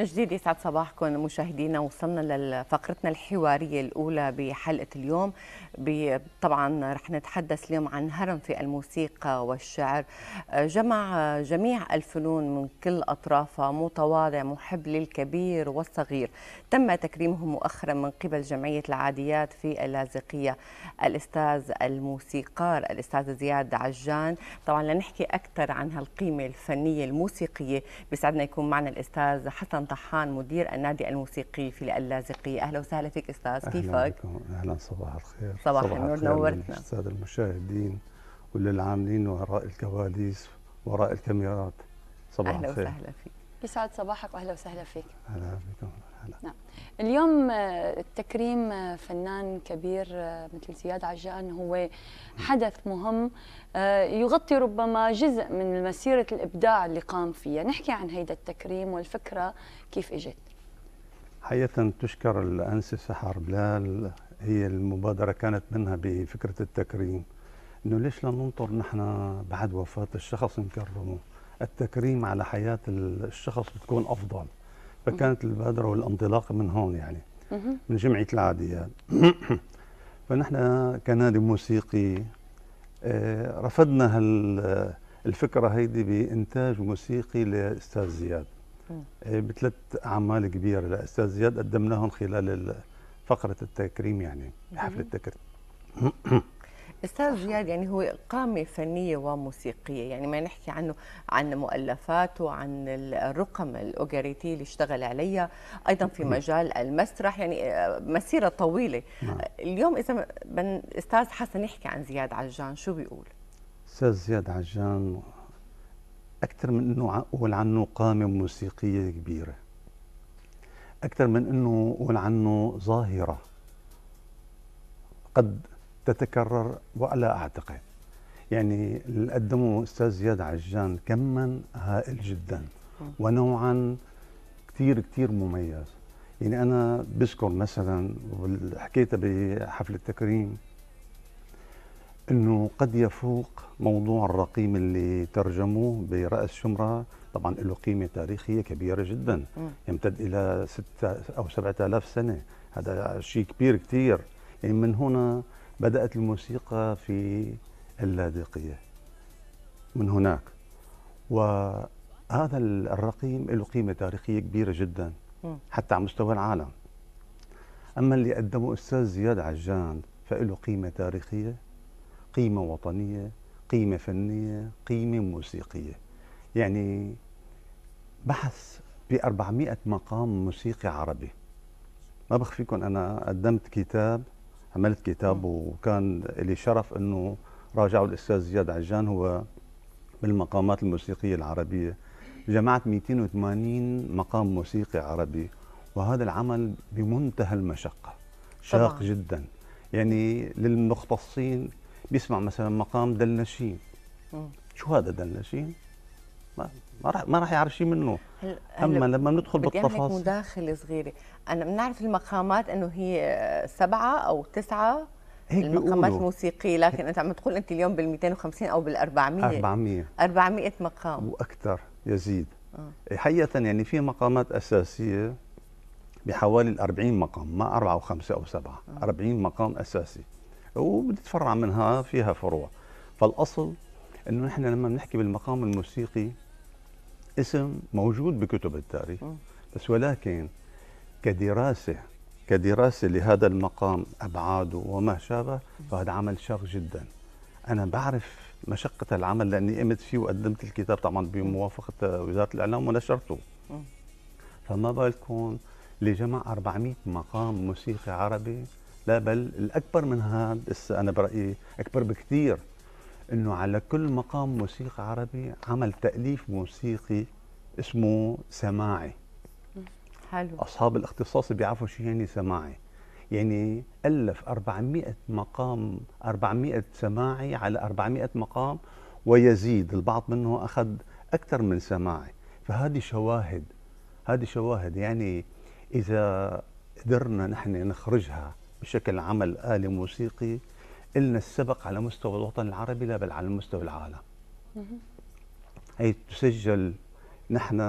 من جديد يسعد صباحكم مشاهدينا وصلنا لفقرتنا الحوارية الأولى بحلقة اليوم طبعا رح نتحدث اليوم عن هرم في الموسيقى والشعر جمع جميع الفنون من كل أطرافها متواضع محب للكبير والصغير تم تكريمه مؤخرا من قبل جمعية العاديات في اللاذقية الأستاذ الموسيقار الأستاذ زياد عجان طبعا لنحكي أكثر عن هالقيمة الفنية الموسيقية بيسعدنا يكون معنا الأستاذ حسن طحان مدير النادي الموسيقي في اللاذقية أهلا وسهلا فيك أستاذ أهلا كيفك؟ أهلا صباح الخير صباح, صباح النور نورتنا استاذ المشاهدين وللعاملين وراء الكواليس وراء الكاميرات صباح أهلا الخير أهلا وسهلا فيك يسعد صباحك وأهلا وسهلا فيك أهلا بكم معنا نعم. نعم. اليوم آه، التكريم آه، فنان كبير آه، مثل زياد عجان هو حدث مهم يغطي ربما جزء من مسيرة الإبداع اللي قام فيها نحكي عن هيدا التكريم والفكرة كيف إجت حقيقة تشكر الأنسة سحر بلال هي المبادرة كانت منها بفكرة التكريم انه ليش لا ننطر نحن بعد وفاة الشخص نكرمه التكريم على حياة الشخص بتكون أفضل فكانت البادرة والانطلاق من هون يعني من جمعية العاديات فنحن كنادي موسيقي آه، رفضنا هال الفكرة هيدي بإنتاج موسيقي لأستاذ زياد آه، بثلاث أعمال كبيرة لأستاذ زياد قدمناهم خلال فقرة التكريم يعني حفل التكريم استاذ زياد يعني هو قامه فنيه وموسيقيه يعني ما نحكي عنه عن مؤلفاته عن الرقم الاوغاريتي اللي اشتغل عليها ايضا في مجال المسرح يعني آه، مسيره طويله نعم. اليوم اذا بن استاذ حسن يحكي عن زياد عجان شو بيقول استاذ زياد عجان اكثر من انه اقول عنه قامه موسيقيه كبيره اكثر من انه اقول عنه ظاهره قد تتكرر ولا أعتقد يعني اللي قدمه أستاذ زياد عجان كما هائل جدا ونوعا كثير كثير مميز يعني أنا بذكر مثلا حكيتها بحفل التكريم انه قد يفوق موضوع الرقيم اللي ترجموه براس شمره طبعا له قيمه تاريخيه كبيره جدا يمتد الى ست او سبعة آلاف سنه هذا شيء كبير كثير يعني من هنا بدأت الموسيقى في اللاذقية من هناك وهذا الرقيم له قيمة تاريخية كبيرة جدا حتى على مستوى العالم أما اللي قدمه أستاذ زياد عجان فله قيمة تاريخية قيمة وطنية قيمة فنية قيمة موسيقية يعني بحث ب 400 مقام موسيقي عربي ما بخفيكم أنا قدمت كتاب عملت كتاب وكان لي شرف انه راجعه الاستاذ زياد عجان هو بالمقامات الموسيقيه العربيه جمعت 280 مقام موسيقي عربي وهذا العمل بمنتهى المشقه شاق طبعا. جدا يعني للمختصين بيسمع مثلا مقام دلنشين شو هذا دلنشين ما راح ما راح يعرف شيء منه اما لما ندخل بالتفاصيل مداخله صغيره انا بنعرف المقامات انه هي آه، سبعه او تسعه هيك المقامات الموسيقيه لكن انت عم تقول انت اليوم بال 250 او بال 400 400 400 مقام واكثر يزيد آه. حقيقه يعني في مقامات اساسيه بحوالي ال 40 مقام ما أربعة أو خمسة أو سبعة آه. 40 مقام أساسي وبتتفرع منها فيها فروع فالأصل انه نحن لما بنحكي بالمقام الموسيقي اسم موجود بكتب التاريخ بس ولكن كدراسه كدراسه لهذا المقام ابعاده وما شابه فهذا عمل شاق جدا انا بعرف مشقه العمل لاني قمت فيه وقدمت الكتاب طبعا بموافقه وزاره الاعلام ونشرته فما بالكم اللي جمع 400 مقام موسيقي عربي لا بل الاكبر من هذا انا برايي اكبر بكثير انه على كل مقام موسيقى عربي عمل تاليف موسيقي اسمه سماعي حلو اصحاب الاختصاص بيعرفوا شو يعني سماعي يعني الف 400 مقام 400 سماعي على 400 مقام ويزيد البعض منه اخذ اكثر من سماعي فهذه شواهد هذه شواهد يعني اذا قدرنا نحن نخرجها بشكل عمل آلي موسيقي إلنا السبق على مستوى الوطن العربي لا بل على مستوى العالم هي تسجل نحن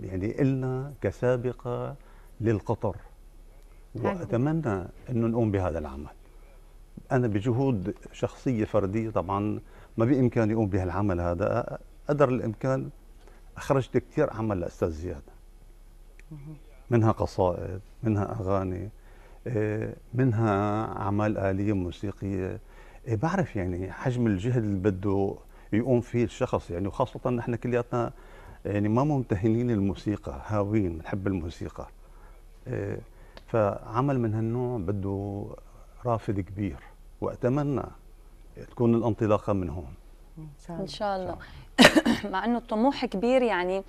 يعني إلنا كسابقة للقطر وأتمنى أنه نقوم بهذا العمل أنا بجهود شخصية فردية طبعا ما بإمكاني أقوم بهالعمل هذا قدر الإمكان أخرجت كثير عمل لأستاذ زياد منها قصائد منها أغاني إيه، منها أعمال آلية موسيقية إيه، بعرف يعني حجم الجهد اللي بده يقوم فيه الشخص يعني وخاصة نحن كلياتنا يعني ما ممتهنين الموسيقى هاويين بنحب الموسيقى إيه، فعمل من هالنوع بده رافد كبير وأتمنى تكون الانطلاقة من هون ان شاء الله, إن شاء الله مع أنه الطموح كبير يعني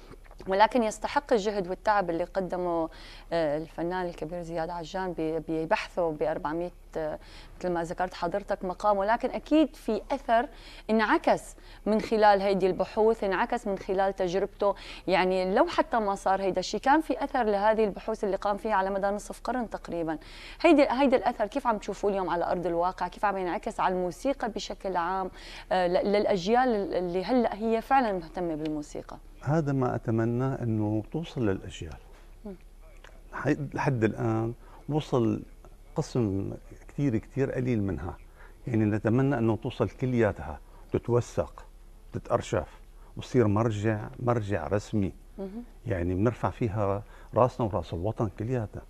ولكن يستحق الجهد والتعب اللي قدمه آه، الفنان الكبير زياد عجان ببحثه ب 400 مثل ما ذكرت حضرتك مقامه لكن اكيد في اثر انعكس من خلال هيدي البحوث انعكس من خلال تجربته يعني لو حتى ما صار هيدا الشيء كان في اثر لهذه البحوث اللي قام فيها على مدى نصف قرن تقريبا هيدي هيدا الاثر كيف عم تشوفوه اليوم على ارض الواقع كيف عم ينعكس على الموسيقى بشكل عام آه، للاجيال اللي هلا هي فعلا مهتمه بالموسيقى هذا ما اتمنى انه توصل للاجيال لحد الان وصل قسم كثير كثير قليل منها يعني نتمنى أنه توصل كلياتها تتوثق تتأرشف وتصير مرجع مرجع رسمي يعني بنرفع فيها راسنا وراس الوطن كلياتها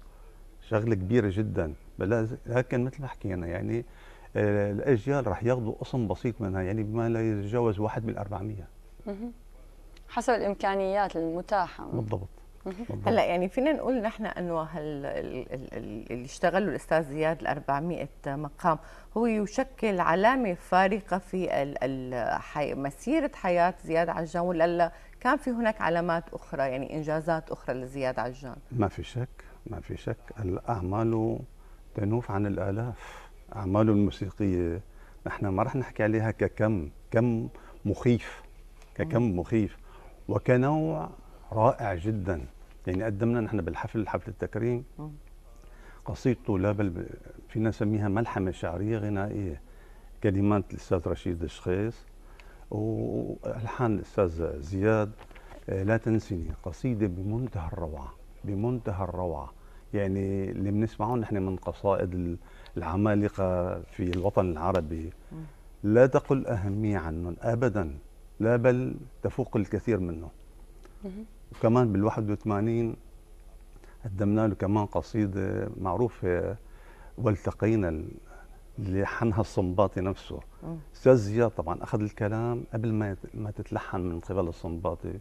شغله كبيره جدا لكن مثل ما حكينا يعني آه، الاجيال رح ياخذوا قسم بسيط منها يعني بما لا يتجاوز واحد من 400 حسب الامكانيات المتاحه بالضبط هلا يعني فينا نقول نحن انه اللي اشتغله الاستاذ زياد ال 400 مقام هو يشكل علامه فارقه في مسيره حياه زياد عجان ولا كان في هناك علامات اخرى يعني انجازات اخرى لزياد عجان ما في شك ما في شك اعماله تنوف عن الالاف اعماله الموسيقيه نحن ما رح نحكي عليها ككم كم مخيف ككم مخيف وكنوع رائع جدا يعني قدمنا نحن بالحفل حفل التكريم قصيدته لا بل فينا نسميها ملحمه شعريه غنائيه كلمات الاستاذ رشيد الشخيص والحان الاستاذ زياد آه، لا تنسني قصيده بمنتهى الروعه بمنتهى الروعه يعني اللي بنسمعه نحن من قصائد العمالقه في الوطن العربي لا تقل اهميه عنهم ابدا لا بل تفوق الكثير منه وكمان بال 81 قدمنا له كمان قصيده معروفه والتقينا لحنها الصنباطي نفسه استاذ زياد طبعا اخذ الكلام قبل ما ما تتلحن من قبل الصنباطي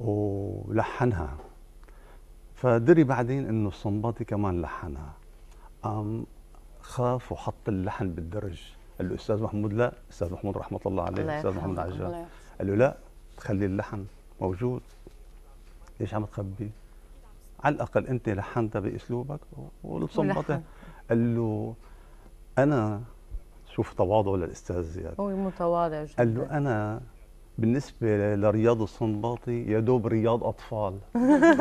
ولحنها فدري بعدين انه الصنباطي كمان لحنها قام خاف وحط اللحن بالدرج قال له استاذ محمود لا استاذ محمود رحمه الله عليه الله استاذ محمود عجل قال له لا خلي اللحن موجود ليش عم تخبي على الاقل انت لحنتها باسلوبك والصنبطه قال له انا شوف تواضع للاستاذ زياد هو متواضع جدا قال له انا بالنسبة لرياض الصنباطي يا دوب رياض أطفال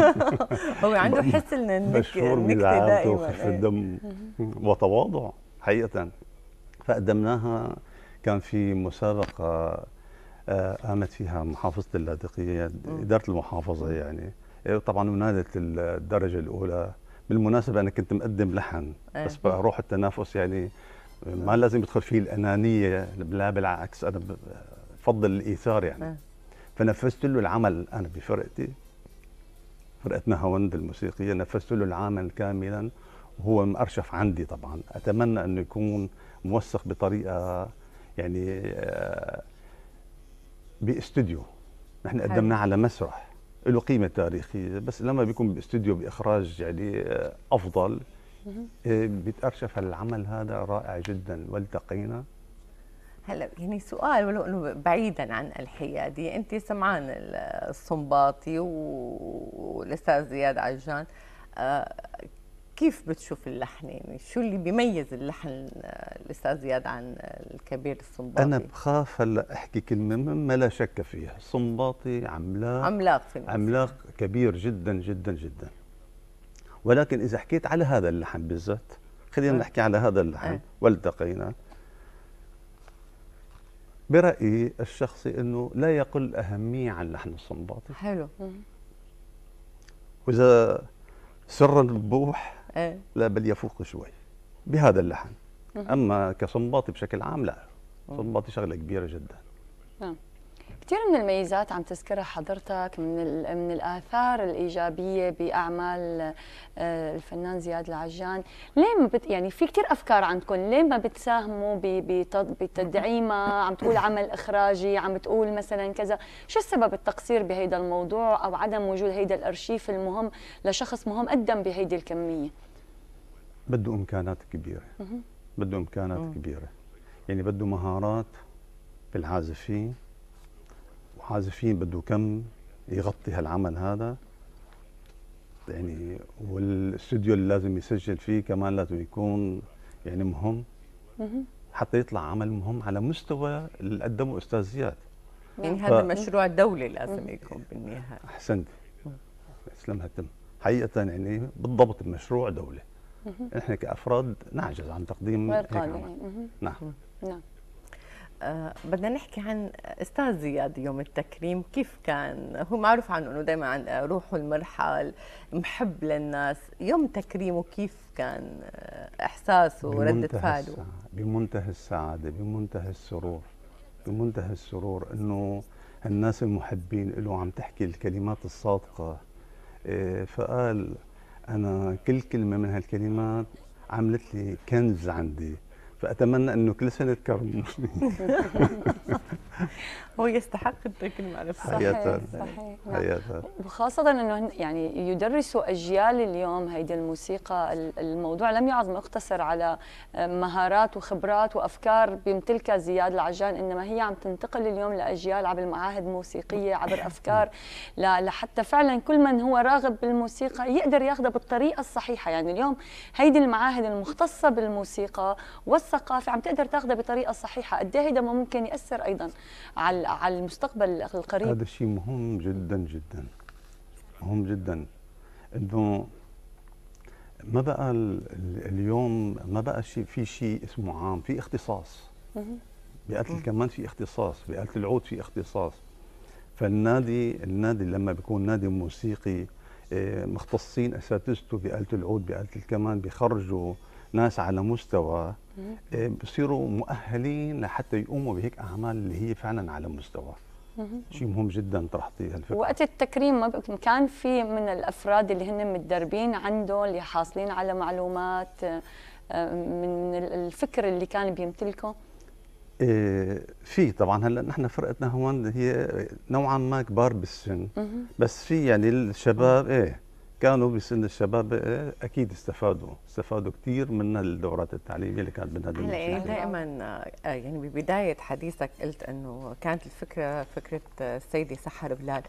هو عنده حس النكتة دائما وخف إيه. الدم وتواضع حقيقة فقدمناها كان في مسابقة قامت آه، فيها محافظه اللاذقيه اداره المحافظه يعني إيه، طبعا ونالت الدرجه الاولى بالمناسبه انا كنت مقدم لحن إيه. بس بروح التنافس يعني ما لازم يدخل فيه الانانيه لا بالعكس انا بفضل الايثار يعني إيه. فنفذت له العمل انا بفرقتي فرقه نهاوند الموسيقيه نفذت له العمل كاملا وهو مأرشف عندي طبعا اتمنى انه يكون موثق بطريقه يعني آه باستوديو نحن قدمناه على مسرح له قيمه تاريخيه بس لما بيكون باستوديو باخراج يعني آه، افضل آه، بيتارشف العمل هذا رائع جدا والتقينا هلا يعني سؤال ولو انه بعيدا عن الحيادي انت سمعان الصنباطي والاستاذ زياد عجان آه، كيف بتشوف اللحن يعني شو اللي بيميز اللحن الاستاذ زياد عن الكبير الصنباطي انا بخاف هلا احكي كلمه ما لا شك فيها الصنباطي عملاق عملاق في المسيح. عملاق كبير جدا جدا جدا ولكن اذا حكيت على هذا اللحن بالذات خلينا أه. نحكي على هذا اللحن أه. والتقينا برايي الشخصي انه لا يقل اهميه عن لحن الصنباطي حلو واذا سر البوح لا بل يفوق شوي بهذا اللحن اما كصنباطي بشكل عام لا صنباطي شغله كبيره جدا نعم كثير من الميزات عم تذكرها حضرتك من من الاثار الايجابيه باعمال آه، الفنان زياد العجان ليه ما بت يعني في كثير افكار عندكم ليه ما بتساهموا بتدعيمها عم تقول عمل اخراجي عم تقول مثلا كذا شو السبب التقصير بهيدا الموضوع او عدم وجود هيدا الارشيف المهم لشخص مهم قدم بهيدي الكميه بده امكانات كبيره بده امكانات مم. كبيره يعني بده مهارات في العازفين وعازفين بده كم يغطي هالعمل هذا يعني والاستوديو اللي لازم يسجل فيه كمان لازم يكون يعني مهم مم. حتى يطلع عمل مهم على مستوى اللي قدمه استاذ زياد يعني ف... يعني هذا مشروع دولي لازم يكون بالنهايه احسنت اسلمها تم حقيقه يعني بالضبط مشروع دولي احنا كافراد نعجز عن تقديم غير قانوني نعم نعم آه، بدنا نحكي عن استاذ زياد يوم التكريم كيف كان هو معروف عنه انه دائما عن روحه المرحل محب للناس يوم تكريمه كيف كان آه، احساسه وردة فعله بمنتهى السعادة بمنتهى السرور بمنتهى السرور انه الناس المحبين له عم تحكي الكلمات الصادقة آه، فقال انا كل كلمه من هالكلمات عملت لي كنز عندي فاتمنى انه كل سنه تكرموني هو يستحق الترك المعرفي حقيقة صحيح وخاصة نعم. انه يعني يدرسوا اجيال اليوم هيدي الموسيقى الموضوع لم يعد مقتصر على آه، مهارات وخبرات وافكار بيمتلكها زياد العجان انما هي عم تنتقل اليوم لاجيال عبر معاهد موسيقية عبر افكار نعم. لحتى فعلا كل من هو راغب بالموسيقى يقدر ياخذها بالطريقة الصحيحة يعني اليوم هيدي المعاهد المختصة بالموسيقى والثقافة عم تقدر تاخذها بطريقة صحيحة قد ايه هيدا ممكن ياثر ايضا على على المستقبل القريب هذا الشيء مهم جدا جدا مهم جدا انه ما بقى اليوم ما بقى شيء في شيء اسمه عام في اختصاص بقتل الكمان في اختصاص بقتل العود في اختصاص فالنادي النادي لما بيكون نادي موسيقي إيه، مختصين اساتذته بآلة العود بآلة الكمان بيخرجوا ناس على مستوى آه، بصيروا مؤهلين لحتى يقوموا بهيك اعمال اللي هي فعلا على مستوى شيء مهم جدا طرحتي هالفكره وقت التكريم ما كان في من الافراد اللي هن متدربين عندهم اللي حاصلين على معلومات آه، من الفكر اللي كان بيمتلكه إيه في طبعا هلا نحن فرقتنا هون هي نوعا ما كبار بالسن بس في يعني الشباب ايه كانوا بسن الشباب آه، اكيد استفادوا استفادوا كثير من الدورات التعليميه اللي كانت بدها هلا يعني دائما آه، يعني ببدايه حديثك قلت انه كانت الفكره فكره آه، السيده سحر بلال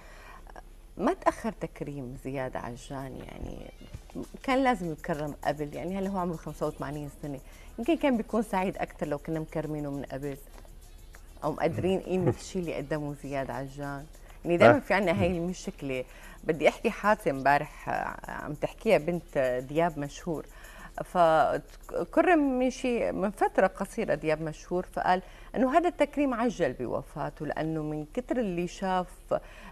ما تاخر تكريم زياد عجان يعني كان لازم يتكرم قبل يعني هلا هو عمره 85 سنه يمكن كان بيكون سعيد اكثر لو كنا مكرمينه من قبل او مقدرين قيمه الشيء اللي قدمه زياد عجان يعني دائما أه؟ في عندنا هاي المشكله بدي احكي حادثه امبارح آه، عم تحكيها بنت دياب مشهور فكرم من شيء من فترة قصيرة دياب مشهور فقال أنه هذا التكريم عجل بوفاته لأنه من كتر اللي شاف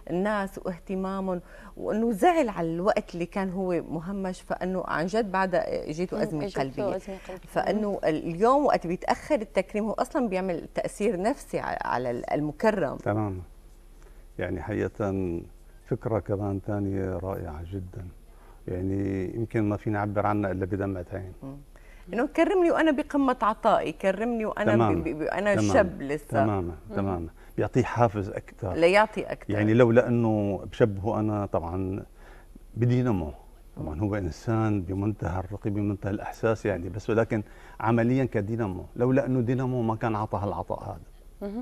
الناس واهتمامهم وأنه زعل على الوقت اللي كان هو مهمش فأنه عن جد بعدها اجيته أزمة قلبية فأنه اليوم وقت بيتأخر التكريم هو أصلا بيعمل تأثير نفسي على المكرم تماما يعني حقيقة فكرة كمان ثانية رائعة جدا يعني يمكن ما فينا نعبر عنها إلا بدمعة عين انه كرمني وانا بقمه عطائي كرمني وانا تمام. بي بي انا تمام. شاب لسه تماما تماما بيعطيه حافز اكثر ليعطي اكثر يعني لولا انه بشبهه انا طبعا بدي نمو طبعا هو انسان بمنتهى الرقي بمنتهى الاحساس يعني بس ولكن عمليا كدينامو لولا انه دينامو ما كان عطى هالعطاء هذا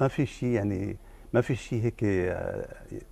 ما في شيء يعني ما في شيء هيك آه،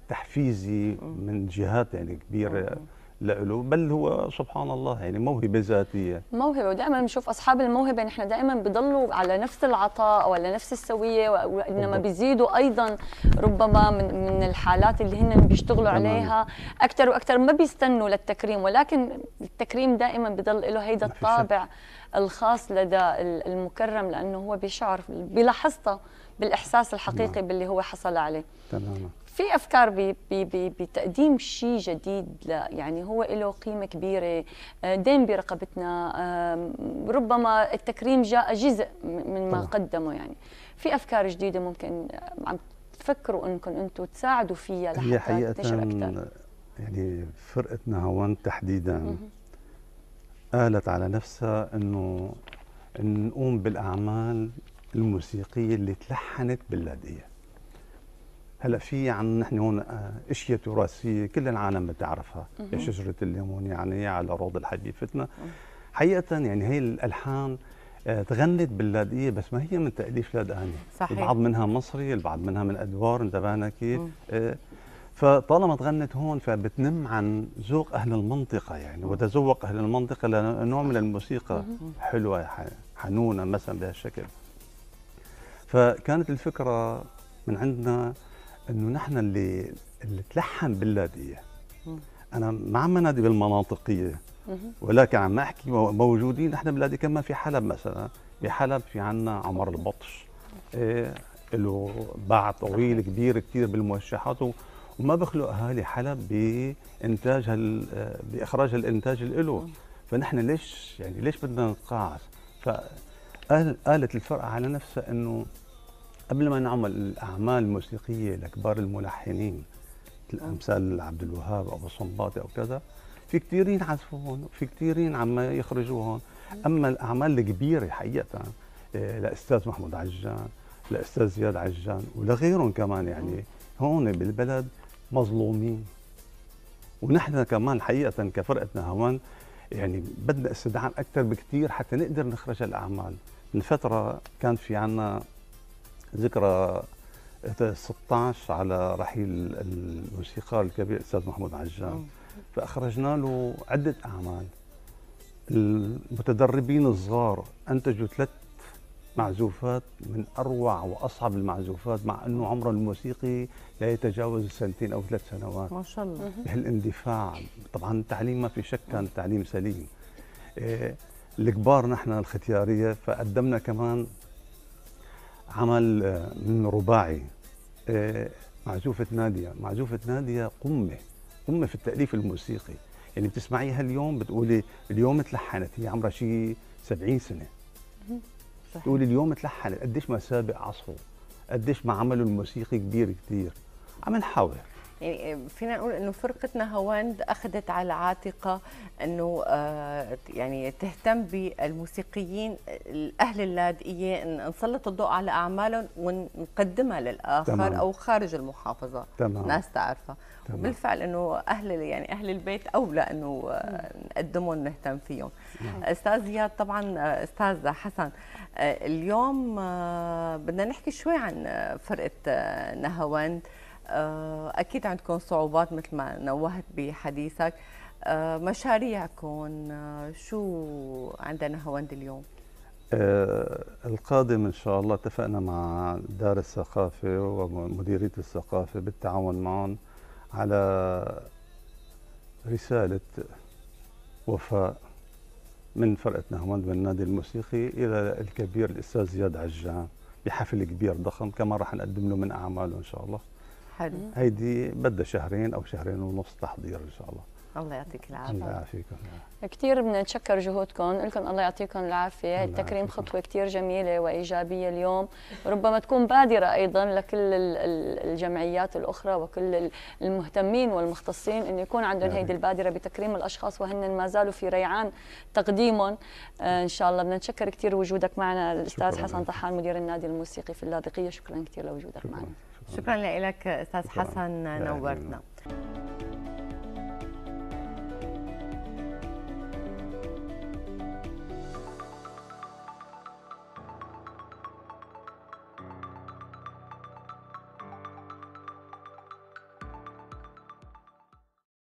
تحفيزي من جهات يعني كبيره لإله بل هو سبحان الله يعني موهبة ذاتية موهبة ودائما بنشوف أصحاب الموهبة نحن دائما بضلوا على نفس العطاء ولا نفس السوية وإنما بيزيدوا أيضا ربما من, من الحالات اللي هن بيشتغلوا عليها أكثر وأكثر ما بيستنوا للتكريم ولكن التكريم دائما بضل له هيدا الطابع الخاص لدى المكرم لأنه هو بيشعر بلاحظته بالاحساس الحقيقي نعم. باللي هو حصل عليه تماما في افكار بي بي بي بتقديم شيء جديد لا يعني هو له قيمه كبيره آه، دين برقبتنا ربما التكريم جاء جزء من ما قدمه يعني في افكار جديده ممكن عم تفكروا انكم انتم تساعدوا فيها لحتى تنتشر اكثر يعني فرقتنا هون تحديدا قالت على نفسها انه نقوم بالاعمال الموسيقيه اللي تلحنت باللاذقيه هلا في عن نحن هون آه، اشياء تراثيه كل العالم بتعرفها يا شجره الليمون يعني على روض الحبيب فتنا حقيقه يعني هي الالحان آه، تغنت باللاذقيه بس ما هي من تاليف لادقاني صحيح. البعض منها مصري البعض منها من ادوار انتبهنا كيف آه، فطالما تغنت هون فبتنم عن ذوق اهل المنطقه يعني وتذوق اهل المنطقه لنوع من الموسيقى حلوه حنونه مثلا بهالشكل فكانت الفكره من عندنا انه نحن اللي اللي تلحن باللاذقيه انا ما عم نادي بالمناطقيه ولكن عم احكي موجودين نحن بلادي كمان في حلب مثلا بحلب في عنا عمر البطش إيه له باع طويل كبير كثير بالموشحات وما بخلق اهالي حلب بانتاج هال باخراج الانتاج اللي له فنحن ليش يعني ليش بدنا نتقاعس قالت الفرقة على نفسها أنه قبل ما نعمل الأعمال الموسيقية لكبار الملحنين امثال عبد الوهاب او الصنباطي أو كذا في كثيرين عزفوا هون في كثيرين عم يخرجوا هون أما الأعمال الكبيرة حقيقة آه، لأستاذ محمود عجان لأستاذ زياد عجان ولغيرهم كمان يعني هون بالبلد مظلومين ونحن كمان حقيقة كفرقة نهوان يعني بدنا استدعاء أكثر بكثير حتى نقدر نخرج الأعمال من فترة كان في عنا ذكرى 16 على رحيل الموسيقار الكبير الأستاذ محمود عجام فأخرجنا له عدة أعمال المتدربين الصغار أنتجوا ثلاث معزوفات من أروع وأصعب المعزوفات مع أنه عمر الموسيقي لا يتجاوز السنتين أو ثلاث سنوات ما شاء الله بهالاندفاع طبعا التعليم ما في شك كان تعليم سليم إيه، الكبار نحن الختيارية فقدمنا كمان عمل آه، من رباعي آه، معزوفة نادية معزوفة نادية قمة قمة في التأليف الموسيقي يعني بتسمعيها اليوم بتقولي اليوم تلحنت هي عمرها شي 70 سنة صحيح. تقولي اليوم تلحنت قديش ما سابق عصره قديش ما عمله الموسيقي كبير كثير عم نحاور يعني فينا نقول انه فرقه نهاوند اخذت على عاتقها انه آه، يعني تهتم بالموسيقيين الاهل اللاذقيه نسلط الضوء على اعمالهم ونقدمها للاخر تمام. او خارج المحافظه تمام. ناس تعرفها تمام. بالفعل انه اهل يعني اهل البيت اولى انه آه، نقدمهم ونهتم فيهم نعم. استاذ زياد طبعا آه، استاذ حسن اليوم بدنا نحكي شوي عن فرقه نهاوند آه، اكيد عندكم صعوبات مثل ما نوهت بحديثك آه، مشاريعكم آه، شو عندنا هوند اليوم القادم ان شاء الله اتفقنا مع دار الثقافه ومديريه الثقافه بالتعاون معهم على رساله وفاء من فرقه نهواند من النادي الموسيقي الى الكبير الاستاذ زياد عجان بحفل كبير ضخم كما راح نقدم له من اعماله ان شاء الله حلو إيه. هيدي بدها شهرين او شهرين ونص تحضير ان شاء الله الله يعطيك العافيه الله يعافيكم كثير بنتشكر جهودكم لكم الله يعطيكم العافيه التكريم خطوه كثير جميله وايجابيه اليوم ربما تكون بادره ايضا لكل الجمعيات الاخرى وكل المهتمين والمختصين انه يكون عندهم هيدي البادره بتكريم الاشخاص وهن ما زالوا في ريعان تقديمهم آه، ان شاء الله بدنا نتشكر كثير وجودك معنا الاستاذ حسن طحان مدير النادي الموسيقي في اللاذقيه شكرا كثير لوجودك معنا شكرا لك استاذ حسن نورتنا